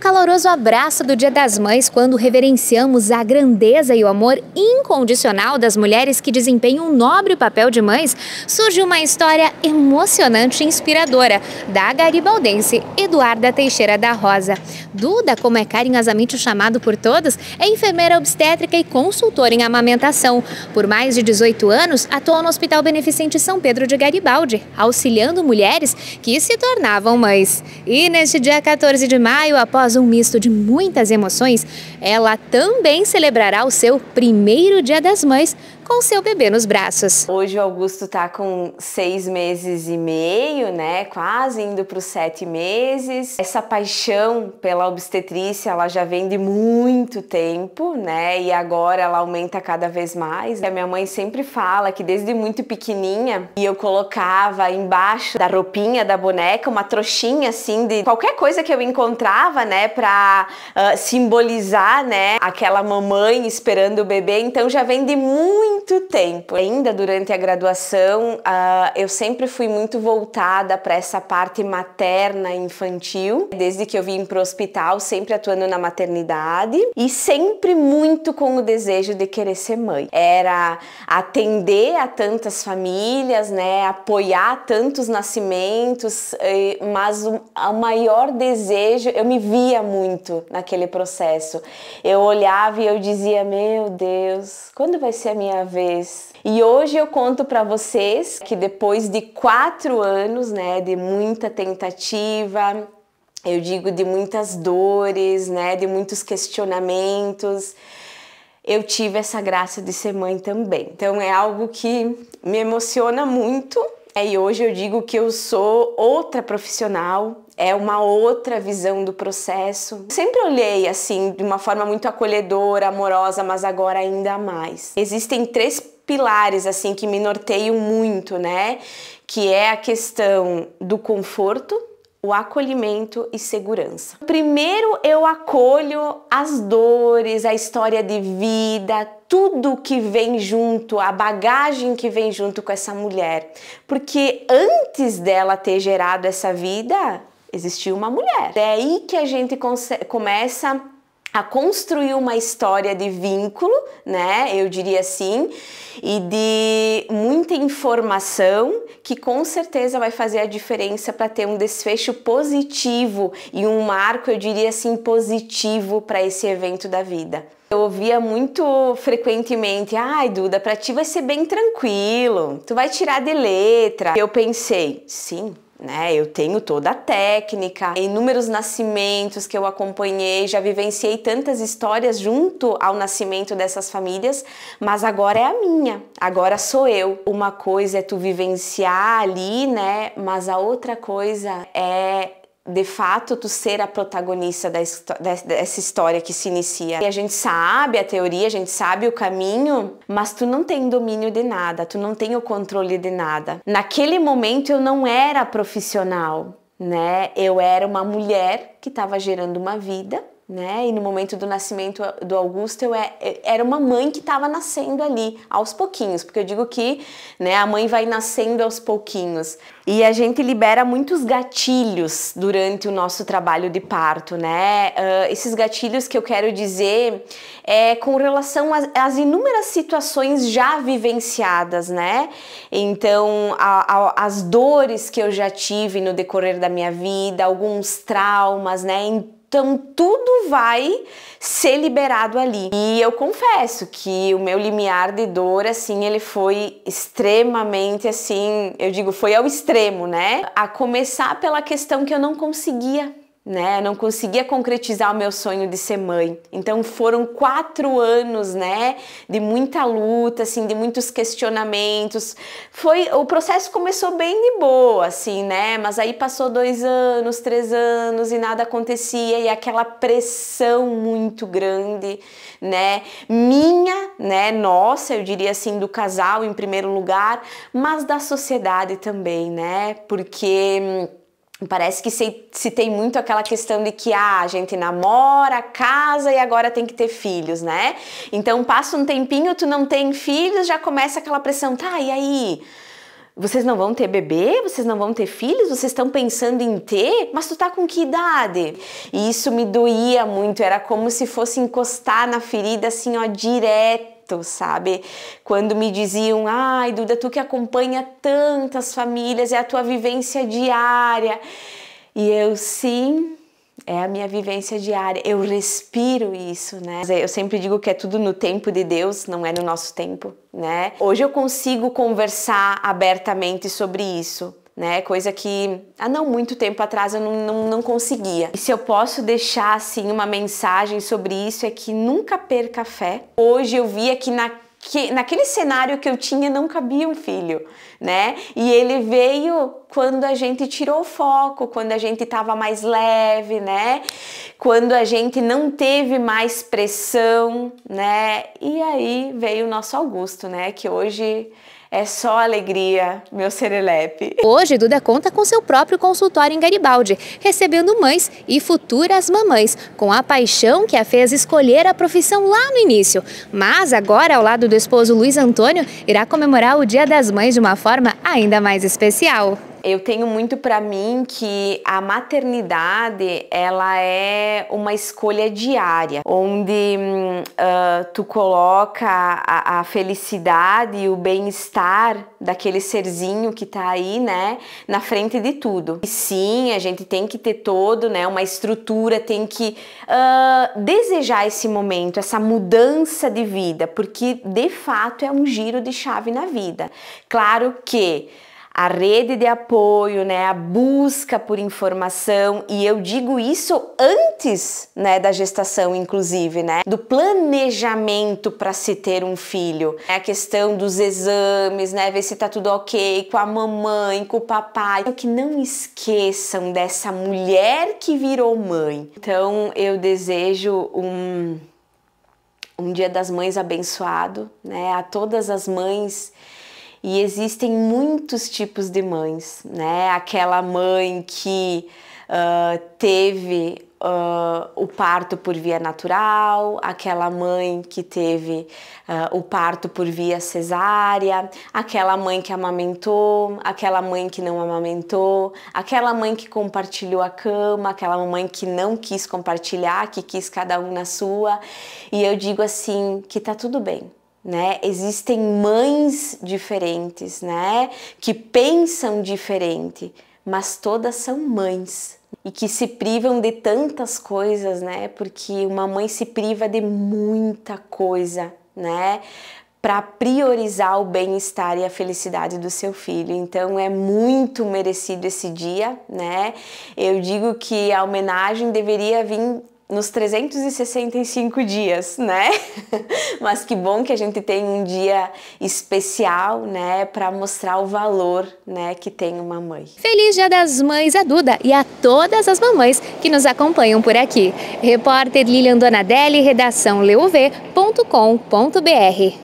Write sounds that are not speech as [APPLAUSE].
caloroso abraço do Dia das Mães quando reverenciamos a grandeza e o amor incondicional das mulheres que desempenham um nobre papel de mães, surge uma história emocionante e inspiradora da garibaldense Eduarda Teixeira da Rosa. Duda, como é carinhosamente chamado por todos, é enfermeira obstétrica e consultora em amamentação. Por mais de 18 anos, atuou no Hospital Beneficente São Pedro de Garibaldi, auxiliando mulheres que se tornavam mães. E neste dia 14 de maio, após após um misto de muitas emoções, ela também celebrará o seu primeiro Dia das Mães com seu bebê nos braços. Hoje o Augusto tá com seis meses e meio, né? Quase indo para os sete meses. Essa paixão pela obstetrícia, ela já vem de muito tempo, né? E agora ela aumenta cada vez mais. A minha mãe sempre fala que desde muito pequenininha e eu colocava embaixo da roupinha da boneca uma trouxinha assim de qualquer coisa que eu encontrava, né? Para uh, ah, simbolizar, né? Aquela mamãe esperando o bebê. Então já vem de muito muito tempo. Ainda durante a graduação, uh, eu sempre fui muito voltada para essa parte materna infantil, desde que eu vim para o hospital, sempre atuando na maternidade e sempre muito com o desejo de querer ser mãe. Era atender a tantas famílias, né, apoiar tantos nascimentos, mas o, o maior desejo, eu me via muito naquele processo. Eu olhava e eu dizia: "Meu Deus, quando vai ser a minha vez. E hoje eu conto para vocês que depois de quatro anos, né, de muita tentativa, eu digo de muitas dores, né, de muitos questionamentos, eu tive essa graça de ser mãe também. Então é algo que me emociona muito é, e hoje eu digo que eu sou outra profissional, é uma outra visão do processo. Sempre olhei assim de uma forma muito acolhedora, amorosa, mas agora ainda mais. Existem três pilares assim que me norteiam muito, né? Que é a questão do conforto, o acolhimento e segurança. Primeiro eu acolho as dores, a história de vida, tudo que vem junto, a bagagem que vem junto com essa mulher. Porque antes dela ter gerado essa vida, existiu uma mulher. É aí que a gente começa a construir uma história de vínculo, né? Eu diria assim, e de muita informação que com certeza vai fazer a diferença para ter um desfecho positivo e um marco, eu diria assim, positivo para esse evento da vida. Eu ouvia muito frequentemente, ai Duda, pra ti vai ser bem tranquilo, tu vai tirar de letra. Eu pensei, sim, né? Eu tenho toda a técnica, inúmeros nascimentos que eu acompanhei, já vivenciei tantas histórias junto ao nascimento dessas famílias, mas agora é a minha, agora sou eu. Uma coisa é tu vivenciar ali, né? Mas a outra coisa é de fato tu ser a protagonista dessa história que se inicia. E a gente sabe a teoria, a gente sabe o caminho, mas tu não tem domínio de nada, tu não tem o controle de nada. Naquele momento eu não era profissional, né? Eu era uma mulher que estava gerando uma vida né? E no momento do nascimento eh, do Augusto, eu é, eh, era uma mãe que estava nascendo ali, aos pouquinhos, porque eu digo que né, a mãe vai nascendo aos pouquinhos. E a gente libera muitos gatilhos durante o nosso trabalho de parto, né? Uh, esses gatilhos que eu quero dizer é com relação às inúmeras situações já vivenciadas, né? Então, a, a, as dores que eu já tive no decorrer da minha vida, alguns traumas, né? Então tudo vai ser liberado ali. E eu confesso que o meu limiar de dor, assim, ele foi extremamente assim, eu digo, foi ao extremo, né? A começar pela questão que eu não conseguia né? Não conseguia concretizar o meu sonho de ser mãe. Então foram quatro anos, né? De muita luta, assim, de muitos questionamentos. Foi o processo começou bem de boa, assim, né? Mas aí passou dois anos, três anos e nada acontecia e aquela pressão muito grande, né? Minha, né? Nossa, eu diria assim do casal em primeiro lugar, mas da sociedade também, né? Porque hum, Parece que se, se, tem muito aquela questão de que ah, a gente namora, casa e agora tem que ter filhos, né? Então passa um tempinho, tu não tem filhos, já começa aquela pressão, tá, e aí? Vocês não vão ter bebê? Vocês não vão ter filhos? Vocês estão pensando em ter? Mas tu tá com que idade? E isso me doía muito, era como se fosse encostar na ferida assim, ó, direto sabe? Quando me diziam, ai, Duda, tu que acompanha tantas famílias, é a tua vivência diária. E eu, sim, é a minha vivência diária, eu respiro isso, né? Eu sempre digo que é tudo no tempo de Deus, não é no nosso tempo, né? Hoje eu consigo conversar abertamente sobre isso, né? Coisa que há não muito tempo atrás eu não, não, não conseguia. E se eu posso deixar assim uma mensagem sobre isso é que nunca perca fé. Hoje eu via é que na que naquele cenário que eu tinha não cabia um filho, né? E ele veio quando a gente tirou o foco, quando a gente estava mais leve, né? Quando a gente não teve mais pressão, né? E aí veio o nosso Augusto, né? Que hoje é só alegria, meu serelepe. Hoje, Duda conta com seu próprio consultório em Garibaldi, recebendo mães e futuras mamães, com a paixão que a fez escolher a profissão lá no início. Mas agora, ao lado do esposo Luiz Antônio, irá comemorar o Dia das Mães de uma forma ainda mais especial. Eu tenho muito para mim que a maternidade ela é uma escolha diária, onde uh, tu coloca a, a felicidade e o bem-estar daquele serzinho que tá aí, né, na frente de tudo. E sim, a gente tem que ter todo, né, uma estrutura, tem que uh, desejar esse momento, essa mudança de vida, porque de fato é um giro de chave na vida. Claro que a rede de apoio, né, a busca por informação, e eu digo isso antes, né, da gestação inclusive, né, do planejamento para se ter um filho, é a questão dos exames, né, ver se tá tudo OK com a mamãe, com o papai. Então, que não esqueçam dessa mulher que virou mãe. Então, eu desejo um um Dia das Mães abençoado, né, a todas as mães e existem muitos tipos de mães, né? Aquela mãe que uh, teve Uh, o parto por via natural, aquela mãe que teve uh, o parto por via cesárea, aquela mãe que amamentou, aquela mãe que não amamentou, aquela mãe que compartilhou a cama, aquela mãe que não quis compartilhar, que quis cada um na sua. E eu digo assim que tá tudo bem né? Existem mães diferentes, né? Que pensam diferente, mas todas são mães e que se privam de tantas coisas, né? Porque uma mãe se priva de muita coisa, né? Para priorizar o bem-estar e a felicidade do seu filho. Então é muito merecido esse dia, né? Eu digo que a homenagem deveria vir nos 365 dias, né? [LAUGHS] Mas que bom que a gente tem um dia especial, né, para mostrar o valor, né, que tem uma mãe. Feliz Dia das Mães a Duda e a todas as mamães que nos acompanham por aqui. Repórter Lilian Donadelli, redação leuv.com.br.